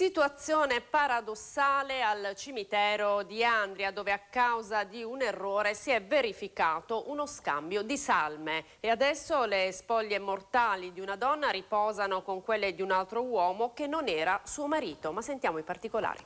Situazione paradossale al cimitero di Andria dove a causa di un errore si è verificato uno scambio di salme e adesso le spoglie mortali di una donna riposano con quelle di un altro uomo che non era suo marito, ma sentiamo i particolari.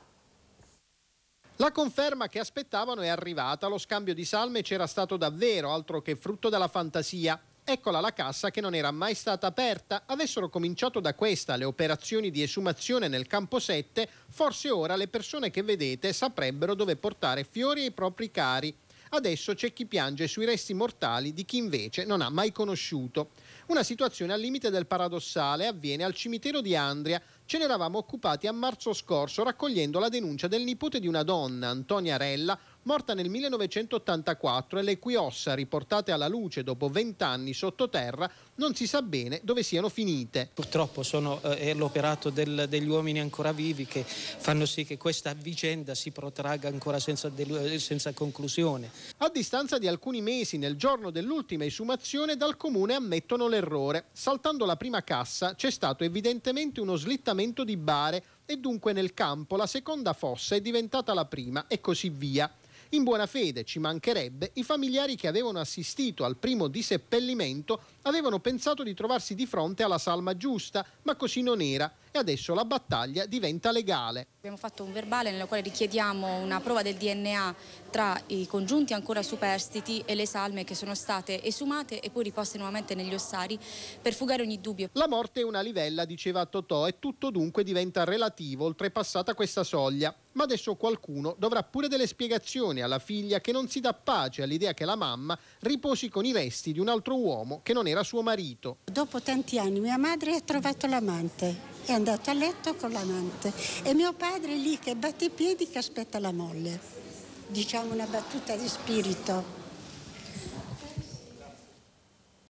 La conferma che aspettavano è arrivata, lo scambio di salme c'era stato davvero, altro che frutto della fantasia. Eccola la cassa che non era mai stata aperta. Avessero cominciato da questa le operazioni di esumazione nel campo 7, forse ora le persone che vedete saprebbero dove portare fiori ai propri cari. Adesso c'è chi piange sui resti mortali di chi invece non ha mai conosciuto. Una situazione al limite del paradossale avviene al cimitero di Andria. Ce n'eravamo occupati a marzo scorso raccogliendo la denuncia del nipote di una donna, Antonia Rella, morta nel 1984 e le cui ossa, riportate alla luce dopo 20 anni sottoterra, non si sa bene dove siano finite. Purtroppo sono, eh, è l'operato del, degli uomini ancora vivi che fanno sì che questa vicenda si protraga ancora senza, del, eh, senza conclusione. A distanza di alcuni mesi, nel giorno dell'ultima esumazione, dal comune ammettono l'errore. Saltando la prima cassa c'è stato evidentemente uno slittamento di bare e dunque nel campo la seconda fossa è diventata la prima e così via. In buona fede, ci mancherebbe, i familiari che avevano assistito al primo diseppellimento avevano pensato di trovarsi di fronte alla salma giusta, ma così non era e adesso la battaglia diventa legale. Abbiamo fatto un verbale nel quale richiediamo una prova del DNA tra i congiunti ancora superstiti e le salme che sono state esumate e poi riposte nuovamente negli ossari per fugare ogni dubbio. La morte è una livella, diceva Totò, e tutto dunque diventa relativo oltrepassata questa soglia. Ma adesso qualcuno dovrà pure delle spiegazioni alla figlia che non si dà pace all'idea che la mamma riposi con i resti di un altro uomo che non era suo marito. Dopo tanti anni mia madre ha trovato l'amante è andato a letto con l'amante e mio padre è lì che batte i piedi che aspetta la moglie. Diciamo una battuta di spirito.